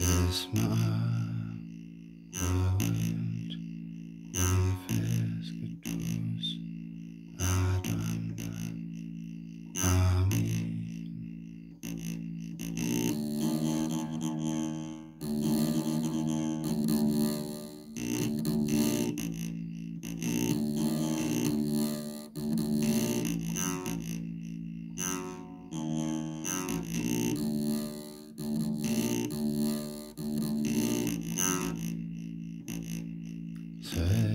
is my. Good.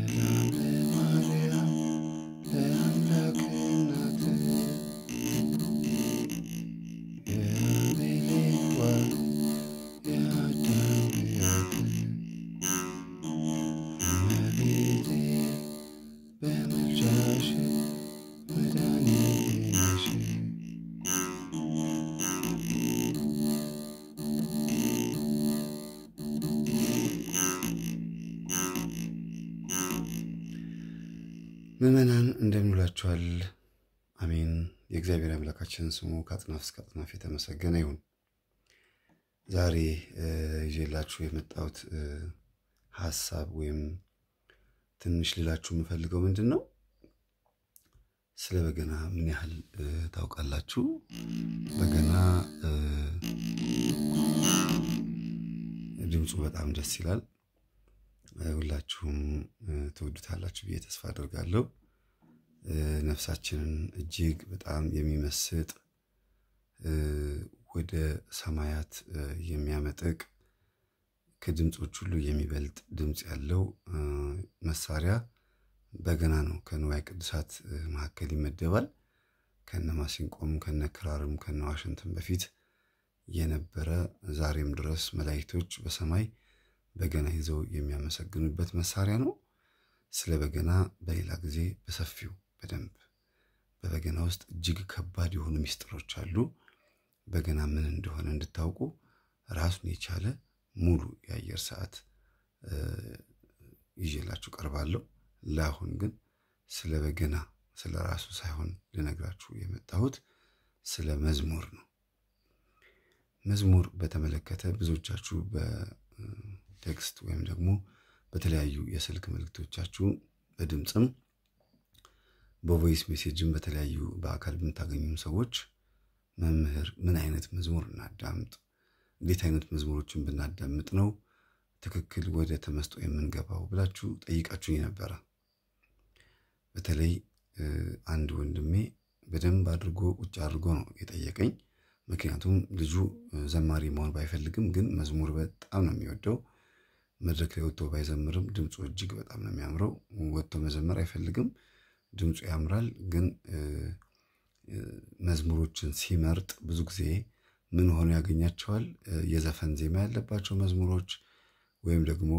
ምመናን እንደምንውላችኋል። አሜን። የእግዚአብሔር አምላካችን ስሙ ከአጥናፍ እስከ አጥናፍ የተመሰገነ ይሁን። ዛሬ ይዤላችሁ የመጣሁት ሀሳብ ወይም ትንሽ ልላችሁ የምፈልገው ምንድን ነው? ስለ በገና ምን ያህል ታውቃላችሁ? በገና ድምፁ በጣም ደስ ይላል። ሁላችሁም ትወዱታላችሁ ብዬ ተስፋ አድርጋለሁ። ነፍሳችንን እጅግ በጣም የሚመስጥ ወደ ሰማያት የሚያመጠቅ ከድምፆች ሁሉ የሚበልጥ ድምፅ ያለው መሳሪያ በገና ነው። ከንዋይ ቅዱሳት መካከል ይመደባል። ከነ ማሲንቆም ከነ ክራርም ከነ ዋሽንትም በፊት የነበረ ዛሬም ድረስ መላእክቶች በሰማይ በገና ይዘው የሚያመሰግኑበት መሳሪያ ነው። ስለ በገና በሌላ ጊዜ በሰፊው በደንብ በበገና ውስጥ እጅግ ከባድ የሆኑ ሚስጥሮች አሉ። በገና ምን እንደሆነ እንድታውቁ ራሱን የቻለ ሙሉ የአየር ሰዓት ይዤላችሁ ቀርባለሁ። ለአሁን ግን ስለ በገና ስለ ራሱ ሳይሆን ልነግራችሁ የመጣሁት ስለ መዝሙር ነው። መዝሙር በተመለከተ ብዙዎቻችሁ ቴክስት ወይም ደግሞ በተለያዩ የስልክ መልእክቶቻችሁ በድምፅም በቮይስ ሜሴጅም በተለያዩ በአካል የምታገኙም ሰዎች መምህር ምን አይነት መዝሙር እናዳምጥ፣ እንዴት አይነት መዝሙሮችን ብናዳምጥ ነው ትክክል ወደ ተመስጦ የምንገባው ብላችሁ ጠይቃችሁኝ ነበረ። በተለይ አንድ ወንድሜ በደንብ አድርጎ ቁጭ አድርጎ ነው የጠየቀኝ። ምክንያቱም ልጁ ዘማሪ መሆን ባይፈልግም ግን መዝሙር በጣም ነው የሚወደው። መድረክ ላይ ወጥቶ ባይዘምርም ድምፁ እጅግ በጣም ነው የሚያምረው። ወጥቶ መዘመር አይፈልግም፣ ድምፁ ያምራል። ግን መዝሙሮችን ሲመርጥ ብዙ ጊዜ ምን ሆኖ ያገኛቸዋል? የዘፈን ዜማ ያለባቸው መዝሙሮች ወይም ደግሞ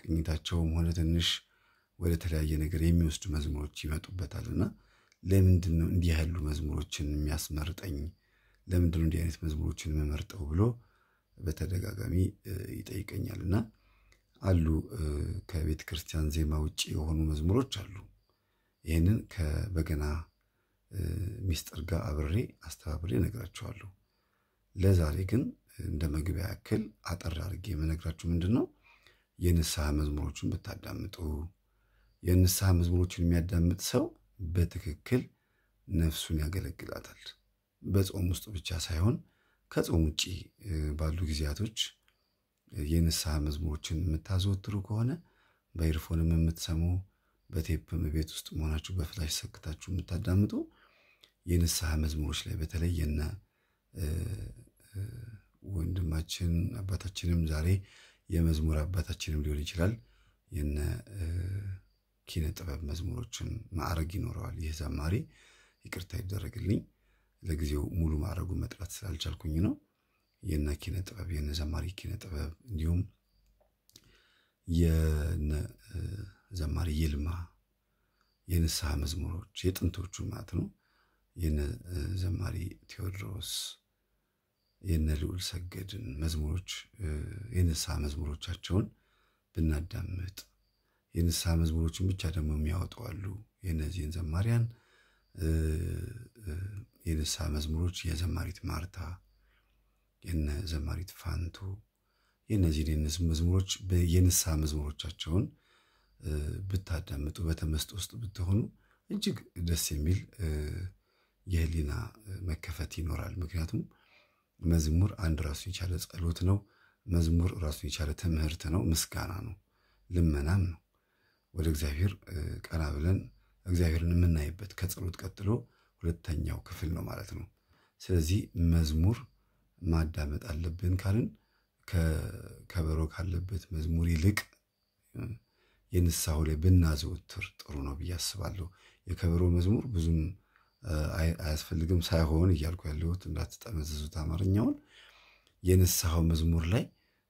ቅኝታቸውም ሆነ ትንሽ ወደ ተለያየ ነገር የሚወስዱ መዝሙሮች ይመጡበታል እና ለምንድን ነው እንዲህ ያሉ መዝሙሮችን የሚያስመርጠኝ? ለምንድን ነው እንዲህ አይነት መዝሙሮችን የምመርጠው ብሎ በተደጋጋሚ ይጠይቀኛል እና አሉ። ከቤተ ክርስቲያን ዜማ ውጭ የሆኑ መዝሙሮች አሉ። ይህንን ከበገና ሚስጥር ጋር አብሬ አስተባብሬ እነግራችኋለሁ። ለዛሬ ግን እንደ መግቢያ ያክል አጠር አድርጌ የምነግራችሁ ምንድን ነው የንስሐ መዝሙሮችን ብታዳምጡ የንስሐ መዝሙሮችን የሚያዳምጥ ሰው በትክክል ነፍሱን ያገለግላታል። በጾም ውስጥ ብቻ ሳይሆን ከጾም ውጭ ባሉ ጊዜያቶች የንስሐ መዝሙሮችን የምታዘወትሩ ከሆነ በኤርፎንም የምትሰሙ በቴፕም ቤት ውስጥ መሆናችሁ በፍላሽ ሰክታችሁ የምታዳምጡ የንስሐ መዝሙሮች ላይ በተለይ የነ ወንድማችን አባታችንም ዛሬ የመዝሙር አባታችንም ሊሆን ይችላል የነ ኪነ ጥበብ መዝሙሮችን ማዕረግ ይኖረዋል። ይህ ዘማሪ ይቅርታ ይደረግልኝ፣ ለጊዜው ሙሉ ማዕረጉን መጥራት ስላልቻልኩኝ ነው። የነ ኪነ ጥበብ የነ ዘማሪ ኪነ ጥበብ እንዲሁም የነ ዘማሪ ይልማ የንስሐ መዝሙሮች የጥንቶቹ ማለት ነው። የነ ዘማሪ ቴዎድሮስ የነ ልዑል ሰገድን መዝሙሮች የንስሐ መዝሙሮቻቸውን ብናዳምጥ የንስሐ መዝሙሮችን ብቻ ደግሞ የሚያወጡ አሉ። የእነዚህን ዘማሪያን የንስሐ መዝሙሮች የዘማሪት ማርታ የነ ዘማሪት ፋንቱ የእነዚህን የነስ መዝሙሮች የንሳ መዝሙሮቻቸውን ብታዳምጡ በተመስጥ ውስጥ ብትሆኑ እጅግ ደስ የሚል የህሊና መከፈት ይኖራል። ምክንያቱም መዝሙር አንድ ራሱ የቻለ ጸሎት ነው። መዝሙር ራሱን የቻለ ትምህርት ነው፣ ምስጋና ነው፣ ልመናም ነው። ወደ እግዚአብሔር ቀና ብለን እግዚአብሔርን የምናይበት ከጸሎት ቀጥሎ ሁለተኛው ክፍል ነው ማለት ነው። ስለዚህ መዝሙር ማዳመጥ አለብን ካልን ከበሮ ካለበት መዝሙር ይልቅ የንስሐው ላይ ብናዘወትር ጥሩ ነው ብዬ አስባለሁ። የከበሮ መዝሙር ብዙም አያስፈልግም ሳይሆን እያልኩ ያለሁት እንዳትጠመዘዙት አማርኛውን የንስሐው መዝሙር ላይ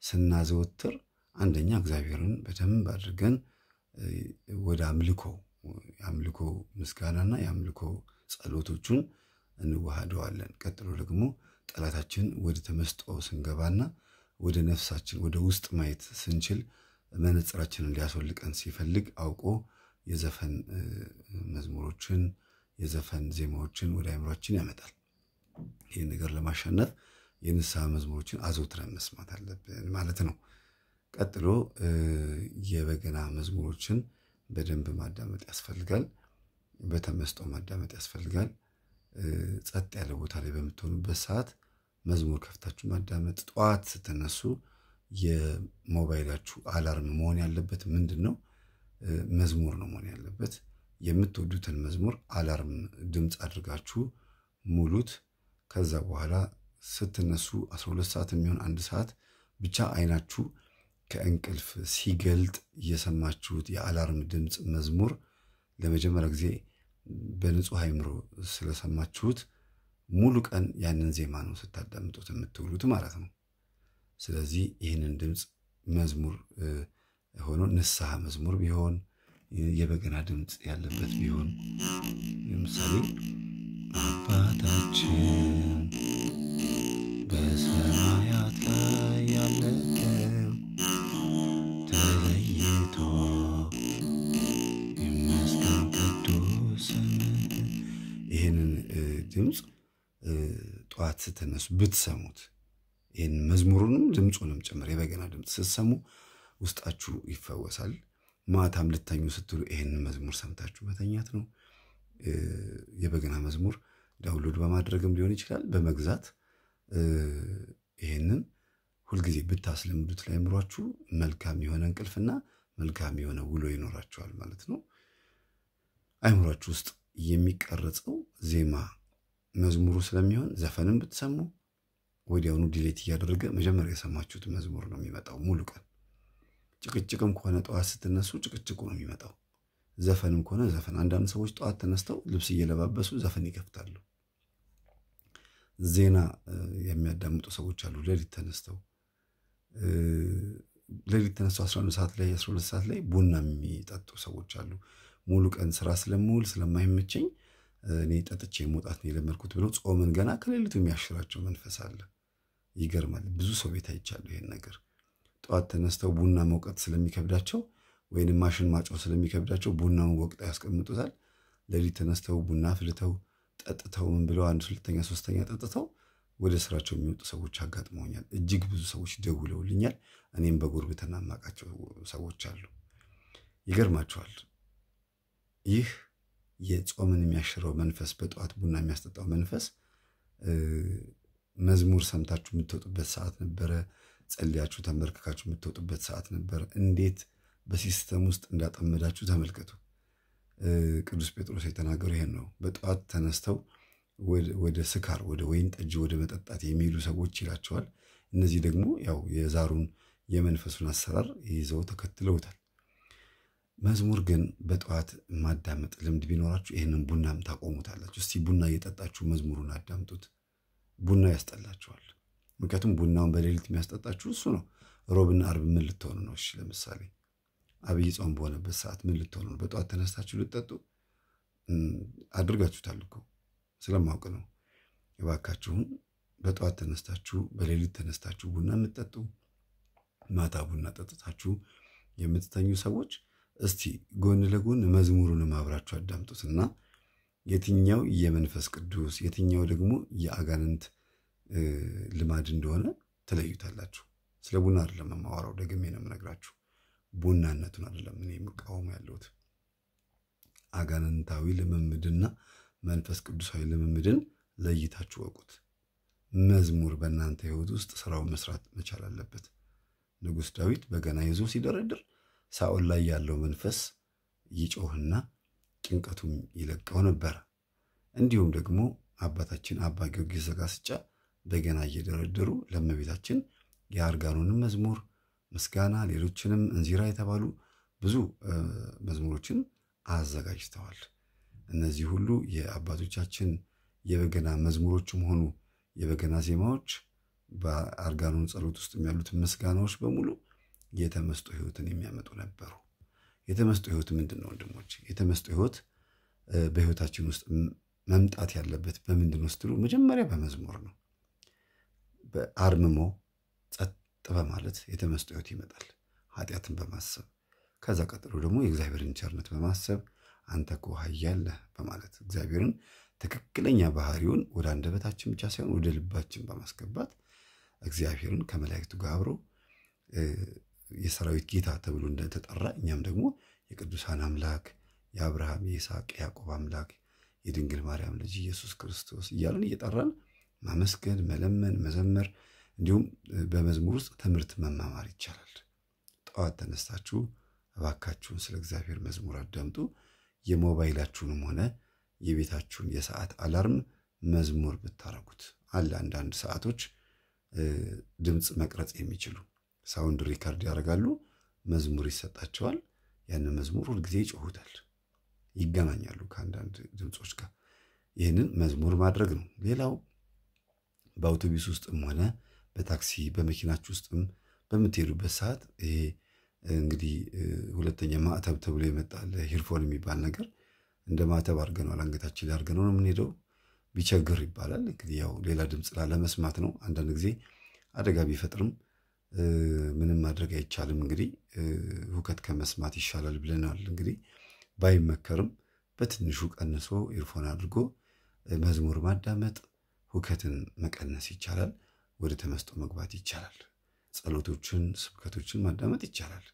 ስናዘወትር አንደኛ እግዚአብሔርን በደንብ አድርገን ወደ አምልኮ የአምልኮ ምስጋናና የአምልኮ ጸሎቶቹን እንዋሃደዋለን። ቀጥሎ ደግሞ ጠላታችን ወደ ተመስጦ ስንገባና ወደ ነፍሳችን ወደ ውስጥ ማየት ስንችል መነጽራችንን ሊያስወልቀን ሲፈልግ አውቆ የዘፈን መዝሙሮችን የዘፈን ዜማዎችን ወደ አይምሯችን ያመጣል። ይህን ነገር ለማሸነፍ የንስሐ መዝሙሮችን አዘውትረን መስማት አለብን ማለት ነው። ቀጥሎ የበገና መዝሙሮችን በደንብ ማዳመጥ ያስፈልጋል። በተመስጦ ማዳመጥ ያስፈልጋል። ጸጥ ያለ ቦታ ላይ በምትሆኑበት ሰዓት መዝሙር ከፍታችሁ ማዳመጥ። ጠዋት ስትነሱ የሞባይላችሁ አላርም መሆን ያለበት ምንድን ነው? መዝሙር ነው መሆን ያለበት። የምትወዱትን መዝሙር አላርም ድምፅ አድርጋችሁ ሙሉት። ከዛ በኋላ ስትነሱ 12 ሰዓት የሚሆን አንድ ሰዓት ብቻ አይናችሁ ከእንቅልፍ ሲገልጥ እየሰማችሁት የአላርም ድምፅ መዝሙር ለመጀመሪያ ጊዜ በንጹህ አይምሮ ስለሰማችሁት ሙሉ ቀን ያንን ዜማ ነው ስታዳምጡት የምትውሉት ማለት ነው። ስለዚህ ይህንን ድምፅ መዝሙር ሆኖ ንስሐ መዝሙር ቢሆን የበገና ድምፅ ያለበት ቢሆን ለምሳሌ አባታችን ድምፅ ጠዋት ስትነሱ ብትሰሙት ይህን መዝሙሩንም ድምፁንም ጭምር የበገና ድምፅ ስትሰሙ ውስጣችሁ ይፈወሳል። ማታም ልተኙ ስትሉ ይህን መዝሙር ሰምታችሁ መተኛት ነው። የበገና መዝሙር ዳውንሎድ በማድረግም ሊሆን ይችላል፣ በመግዛት ይህንን ሁልጊዜ ብታስለምዱት ለአእምሯችሁ መልካም የሆነ እንቅልፍና መልካም የሆነ ውሎ ይኖራችኋል ማለት ነው። አይምሯችሁ ውስጥ የሚቀረጸው ዜማ መዝሙሩ ስለሚሆን ዘፈንም ብትሰሙ ወዲያውኑ ዲሌት እያደረገ መጀመሪያ የሰማችሁት መዝሙር ነው የሚመጣው። ሙሉ ቀን ጭቅጭቅም ከሆነ ጠዋት ስትነሱ ጭቅጭቁ ነው የሚመጣው። ዘፈንም ከሆነ ዘፈን። አንዳንድ ሰዎች ጠዋት ተነስተው ልብስ እየለባበሱ ዘፈን ይከፍታሉ። ዜና የሚያዳምጡ ሰዎች አሉ። ሌሊት ተነስተው ሌሊት ተነስተው 11 ሰዓት ላይ 12 ሰዓት ላይ ቡና የሚጠጡ ሰዎች አሉ። ሙሉ ቀን ስራ ስለምውል ስለማይመቸኝ እኔ ጠጥቼ መውጣት ነው የለመድኩት ብለው ጾምን ገና ከሌሊቱ የሚያሽራቸው መንፈስ አለ። ይገርማል። ብዙ ሰው ቤት አይቻለሁ ይሄን ነገር። ጠዋት ተነስተው ቡና መውቀት ስለሚከብዳቸው ወይንም ማሽን ማጮ ስለሚከብዳቸው ቡናውን ወቅጠው ያስቀምጡታል። ሌሊት ተነስተው ቡና አፍልተው ጠጥተው ምን ብለው አንድ ሁለተኛ ሶስተኛ ጠጥተው ወደ ስራቸው የሚወጡ ሰዎች አጋጥመውኛል። እጅግ ብዙ ሰዎች ደውለውልኛል። እኔም በጉርብትና ማቃቸው ሰዎች አሉ። ይገርማቸዋል ይህ የጾምን የሚያሽረው መንፈስ በጠዋት ቡና የሚያስጠጣው መንፈስ መዝሙር ሰምታችሁ የምትወጡበት ሰዓት ነበረ። ጸልያችሁ ተንበርክካችሁ የምትወጡበት ሰዓት ነበረ። እንዴት በሲስተም ውስጥ እንዳጠመዳችሁ ተመልከቱ። ቅዱስ ጴጥሮስ የተናገሩ ይሄን ነው። በጠዋት ተነስተው ወደ ስካር፣ ወደ ወይን ጠጅ፣ ወደ መጠጣት የሚሄዱ ሰዎች ይላቸዋል። እነዚህ ደግሞ ያው የዛሩን የመንፈሱን አሰራር ይዘው ተከትለውታል። መዝሙር ግን በጠዋት ማዳመጥ ልምድ ቢኖራችሁ ይህንን ቡናም ታቆሙታላችሁ። እስቲ ቡና እየጠጣችሁ መዝሙሩን አዳምጡት። ቡና ያስጠላችኋል። ምክንያቱም ቡናውን በሌሊት የሚያስጠጣችሁ እሱ ነው። ሮብና አርብ ምን ልትሆኑ ነው? እሺ ለምሳሌ አብይ ጾም በሆነበት ሰዓት ምን ልትሆኑ ነው? በጠዋት ተነስታችሁ ልትጠጡ አድርጋችሁታል እኮ ስለማውቅ ነው። እባካችሁን በጠዋት ተነስታችሁ በሌሊት ተነስታችሁ ቡና የምትጠጡ ማታ ቡና ጠጥታችሁ የምትተኙ ሰዎች እስቲ ጎን ለጎን መዝሙሩንም አብራችሁ አዳምጡትና የትኛው የመንፈስ ቅዱስ የትኛው ደግሞ የአጋንንት ልማድ እንደሆነ ትለዩታላችሁ። ስለ ቡና አይደለም የማወራው፣ ደግሜ ነው የምነግራችሁ። ቡናነቱን አይደለም እኔ የምቃወሙ ያለሁት አጋንንታዊ ልምምድና መንፈስ ቅዱሳዊ ልምምድን ለይታችሁ ወቁት። መዝሙር በእናንተ ሕይወት ውስጥ ስራውን መስራት መቻል አለበት። ንጉሥ ዳዊት በገና ይዞ ሲደረድር ሳኦል ላይ ያለው መንፈስ ይጮህና ጭንቀቱም ይለቀው ነበር። እንዲሁም ደግሞ አባታችን አባ ጊዮርጊስ ዘጋስጫ በገና እየደረደሩ ለእመቤታችን የአርጋኑንም መዝሙር ምስጋና፣ ሌሎችንም እንዚራ የተባሉ ብዙ መዝሙሮችን አዘጋጅተዋል። እነዚህ ሁሉ የአባቶቻችን የበገና መዝሙሮችም ሆኑ የበገና ዜማዎች በአርጋኑን ጸሎት ውስጥ ያሉት ምስጋናዎች በሙሉ የተመስጦ ህይወትን የሚያመጡ ነበሩ። የተመስጦ ህይወት ምንድን ነው ወንድሞች? የተመስጦ ህይወት በህይወታችን ውስጥ መምጣት ያለበት በምንድን ነው ስትሉ፣ መጀመሪያ በመዝሙር ነው። በአርምሞ ጸጥ በማለት የተመስጦ ህይወት ይመጣል። ኃጢአትን በማሰብ ከዛ ቀጥሎ ደግሞ የእግዚአብሔርን ቸርነት በማሰብ አንተ እኮ ኃያል ነህ በማለት እግዚአብሔርን ትክክለኛ ባህሪውን ወደ አንደበታችን ብቻ ሳይሆን ወደ ልባችን በማስገባት እግዚአብሔርን ከመላእክቱ ጋር አብሮ የሰራዊት ጌታ ተብሎ እንደተጠራ እኛም ደግሞ የቅዱሳን አምላክ የአብርሃም የይስሐቅ ያዕቆብ አምላክ የድንግል ማርያም ልጅ ኢየሱስ ክርስቶስ እያለን እየጠራን ማመስገን፣ መለመን፣ መዘመር እንዲሁም በመዝሙር ውስጥ ትምህርት መማማር ይቻላል። ጠዋት ተነስታችሁ እባካችሁን ስለ እግዚአብሔር መዝሙር አዳምጡ። የሞባይላችሁንም ሆነ የቤታችሁን የሰዓት አላርም መዝሙር ብታረጉት አለ አንዳንድ ሰዓቶች ድምፅ መቅረጽ የሚችሉ ሳውንድ ሪከርድ ያደርጋሉ፣ መዝሙር ይሰጣቸዋል። ያንን መዝሙር ሁልጊዜ ይጮሁታል፣ ይገናኛሉ ከአንዳንድ ድምፆች ጋር። ይህንን መዝሙር ማድረግ ነው። ሌላው በአውቶቡስ ውስጥም ሆነ በታክሲ በመኪናች ውስጥም በምትሄዱበት ሰዓት ይሄ እንግዲህ ሁለተኛ ማዕተብ ተብሎ የመጣለ ሂርፎን የሚባል ነገር እንደ ማዕተብ አድርገነዋል፣ አንገታችን ላይ አድርገነው ነው የምንሄደው። ቢቸግር ይባላል እንግዲህ ያው ሌላ ድምፅ ላለመስማት ነው። አንዳንድ ጊዜ አደጋ ቢፈጥርም ምንም ማድረግ አይቻልም። እንግዲህ ሁከት ከመስማት ይሻላል ብለናል። እንግዲህ ባይመከርም በትንሹ ቀንሶ ኢርፎን አድርጎ መዝሙር ማዳመጥ ሁከትን መቀነስ ይቻላል። ወደ ተመስጦ መግባት ይቻላል። ጸሎቶችን፣ ስብከቶችን ማዳመጥ ይቻላል።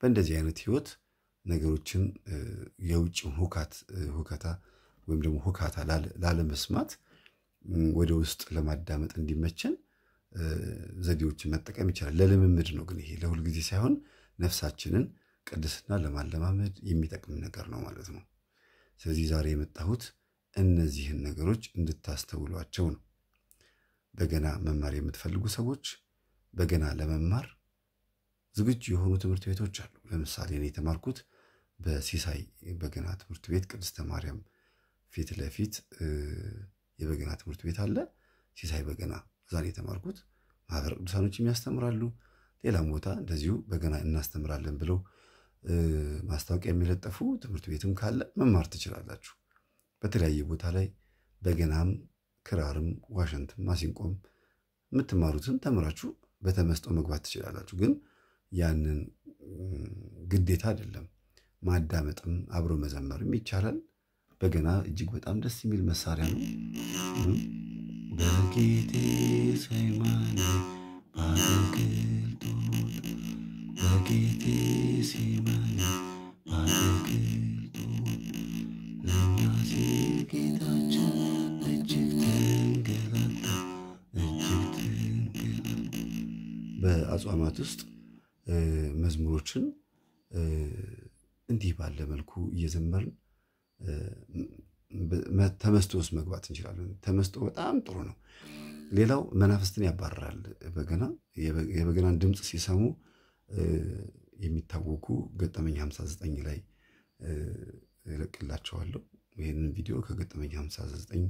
በእንደዚህ አይነት ህይወት ነገሮችን የውጭ ሁካት ሁከታ ወይም ደግሞ ሁካታ ላለመስማት ወደ ውስጥ ለማዳመጥ እንዲመችን ዘዴዎችን መጠቀም ይቻላል። ለልምምድ ነው ግን ይሄ ለሁልጊዜ ሳይሆን ነፍሳችንን ቅድስና ለማለማመድ የሚጠቅም ነገር ነው ማለት ነው። ስለዚህ ዛሬ የመጣሁት እነዚህን ነገሮች እንድታስተውሏቸው ነው። በገና መማር የምትፈልጉ ሰዎች በገና ለመማር ዝግጁ የሆኑ ትምህርት ቤቶች አሉ። ለምሳሌ እኔ የተማርኩት በሲሳይ በገና ትምህርት ቤት ቅድስተ ማርያም ፊት ለፊት የበገና ትምህርት ቤት አለ። ሲሳይ በገና ዛሬ የተማርኩት ማህበረ ቅዱሳኖችም ያስተምራሉ፣ ሌላም ቦታ እንደዚሁ በገና እናስተምራለን ብለው ማስታወቂያ የሚለጠፉ ትምህርት ቤትም ካለ መማር ትችላላችሁ። በተለያየ ቦታ ላይ በገናም፣ ክራርም፣ ዋሽንትም፣ ማሲንቆም የምትማሩትን ተምራችሁ በተመስጦ መግባት ትችላላችሁ። ግን ያንን ግዴታ አይደለም። ማዳመጥም አብሮ መዘመርም ይቻላል። በገና እጅግ በጣም ደስ የሚል መሳሪያ ነው። በጌቴ ሰይማኔ በአትክልቱ በጌቴ ሰይማኔ በአትክልቱ ለማሴ ጌታችን እጅግ ተንገላታ እጅግ ተንገላታ በአጽዋማት ውስጥ መዝሙሮችን እንዲህ ባለ መልኩ እየዘመርን ተመስጦ ውስጥ መግባት እንችላለን። ተመስጦ በጣም ጥሩ ነው። ሌላው መናፍስትን ያባረራል በገና የበገናን ድምፅ ሲሰሙ የሚታወቁ ገጠመኝ 59 ላይ እለቅላቸዋለሁ። ይህንን ቪዲዮ ከገጠመኝ 59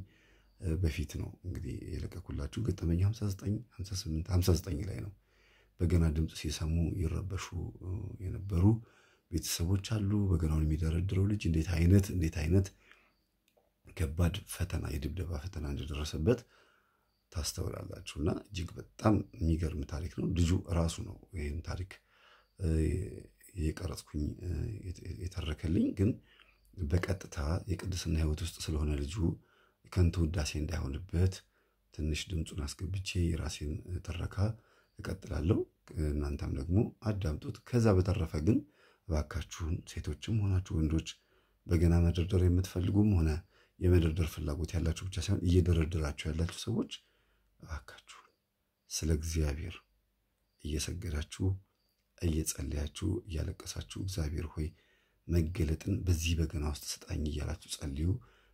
በፊት ነው እንግዲህ የለቀኩላችሁ። ገጠመኝ 59 59 ላይ ነው በገና ድምፅ ሲሰሙ ይረበሹ የነበሩ ቤተሰቦች አሉ። በገናውን የሚደረድረው ልጅ እንዴት አይነት እንዴት አይነት ከባድ ፈተና የድብደባ ፈተና እንደደረሰበት ታስተውላላችሁ እና እጅግ በጣም የሚገርም ታሪክ ነው። ልጁ ራሱ ነው ይህን ታሪክ የቀረጽኩኝ የተረከልኝ። ግን በቀጥታ የቅድስና ሕይወት ውስጥ ስለሆነ ልጁ ከንቱ ውዳሴ እንዳይሆንበት ትንሽ ድምፁን አስገብቼ የራሴን ትረካ እቀጥላለሁ። እናንተም ደግሞ አዳምጡት። ከዛ በተረፈ ግን እባካችሁን ሴቶችም ሆናችሁ ወንዶች በገና መደርደር የምትፈልጉም ሆነ የመደርደር ፍላጎት ያላችሁ ብቻ ሳይሆን እየደረደራችሁ ያላችሁ ሰዎች እባካችሁ ስለ እግዚአብሔር እየሰገዳችሁ እየጸለያችሁ እያለቀሳችሁ እግዚአብሔር ሆይ መገለጥን በዚህ በገና ውስጥ ስጣኝ እያላችሁ ጸልዩ።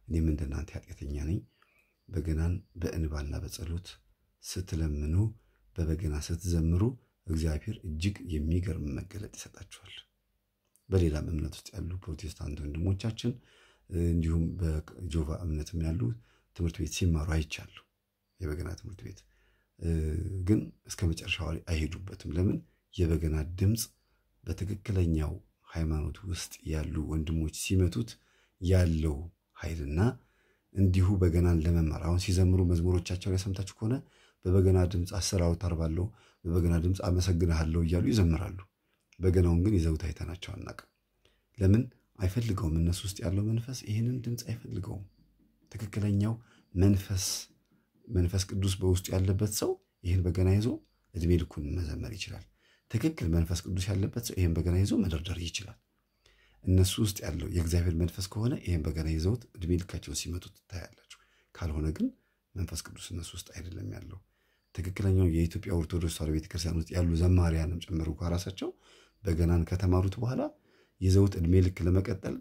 እኔም እንደናንተ እናንተ ኃጢአተኛ ነኝ። በገናን በእንባና በጸሎት ስትለምኑ፣ በበገና ስትዘምሩ እግዚአብሔር እጅግ የሚገርም መገለጥ ይሰጣችኋል። በሌላም እምነት ውስጥ ያሉ ፕሮቴስታንት ወንድሞቻችን እንዲሁም በጆቫ እምነትም ያሉ ትምህርት ቤት ሲማሩ አይቻሉ። የበገና ትምህርት ቤት ግን እስከ መጨረሻው አይሄዱበትም። ለምን? የበገና ድምፅ በትክክለኛው ሃይማኖት ውስጥ ያሉ ወንድሞች ሲመቱት ያለው ኃይልና እንዲሁ በገናን ለመማር አሁን ሲዘምሩ መዝሙሮቻቸው ላይ ሰምታችሁ ከሆነ በበገና ድምፅ አሰራውታር ባለው በበገና ድምፅ አመሰግንሃለሁ እያሉ ይዘምራሉ። በገናውን ግን ይዘውት አይተናቸው አናቅም። ለምን? አይፈልገውም። እነሱ ውስጥ ያለው መንፈስ ይህንን ድምፅ አይፈልገውም። ትክክለኛው መንፈስ መንፈስ ቅዱስ በውስጡ ያለበት ሰው ይህን በገና ይዞ እድሜ ልኩን መዘመር ይችላል። ትክክል መንፈስ ቅዱስ ያለበት ሰው ይህን በገና ይዞ መደርደር ይችላል። እነሱ ውስጥ ያለው የእግዚአብሔር መንፈስ ከሆነ ይህን በገና ይዘውት እድሜ ልካቸውን ሲመጡ ትታያላችሁ። ካልሆነ ግን መንፈስ ቅዱስ እነሱ ውስጥ አይደለም ያለው። ትክክለኛው የኢትዮጵያ ኦርቶዶክስ ተዋሕዶ ቤተክርስቲያን ውስጥ ያሉ ዘማሪያንም ጨምር ከራሳቸው በገናን ከተማሩት በኋላ ይዘውት እድሜ ልክ ለመቀጠል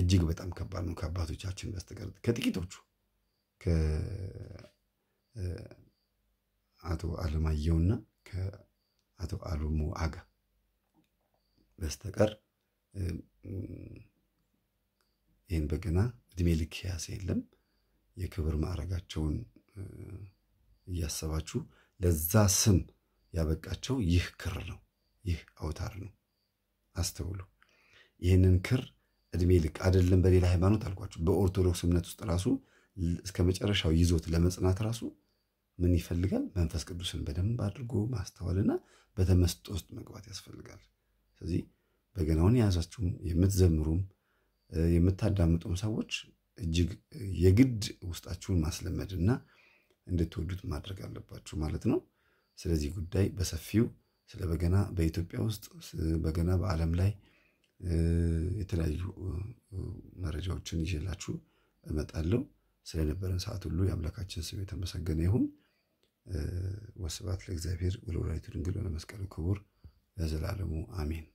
እጅግ በጣም ከባድ ነው ከአባቶቻችን በስተቀር ከጥቂቶቹ ከአቶ አለማየሁና ከአቶ አሉሞ አጋ በስተቀር ይህን በገና እድሜ ልክ ያሰ የለም። የክብር ማዕረጋቸውን እያሰባችሁ ለዛ ስም ያበቃቸው ይህ ክር ነው፣ ይህ አውታር ነው። አስተውሉ። ይህንን ክር እድሜ ልክ አይደለም በሌላ ሃይማኖት አልኳቸው። በኦርቶዶክስ እምነት ውስጥ ራሱ እስከ መጨረሻው ይዞት ለመጽናት ራሱ ምን ይፈልጋል? መንፈስ ቅዱስን በደንብ አድርጎ ማስተዋልና በተመስጦ ውስጥ መግባት ያስፈልጋል። ስለዚህ በገናውን የያዛችሁም የምትዘምሩም የምታዳምጡም ሰዎች እጅግ የግድ ውስጣችሁን ማስለመድና እንድትወዱት ማድረግ አለባችሁ ማለት ነው። ስለዚህ ጉዳይ በሰፊው ስለ በገና በኢትዮጵያ ውስጥ በገና በዓለም ላይ የተለያዩ መረጃዎችን ይዤላችሁ እመጣለሁ። ስለነበረን ሰዓት ሁሉ የአምላካችን ስም የተመሰገነ ይሁን። ወስብሐት ለእግዚአብሔር ወለወላዲቱ ድንግል ወለመስቀሉ ክቡር ለዘላለሙ አሜን።